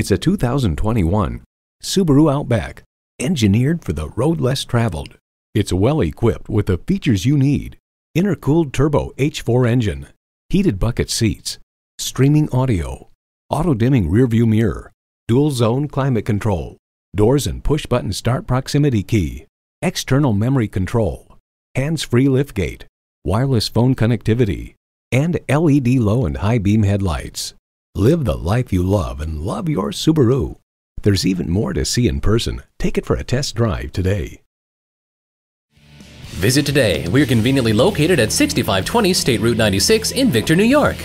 It's a 2021 Subaru Outback, engineered for the road less traveled. It's well equipped with the features you need. Intercooled turbo H4 engine, heated bucket seats, streaming audio, auto-dimming rearview mirror, dual zone climate control, doors and push button start proximity key, external memory control, hands-free liftgate, wireless phone connectivity, and LED low and high beam headlights. Live the life you love and love your Subaru. There's even more to see in person. Take it for a test drive today. Visit today. We're conveniently located at 6520 State Route 96 in Victor, New York.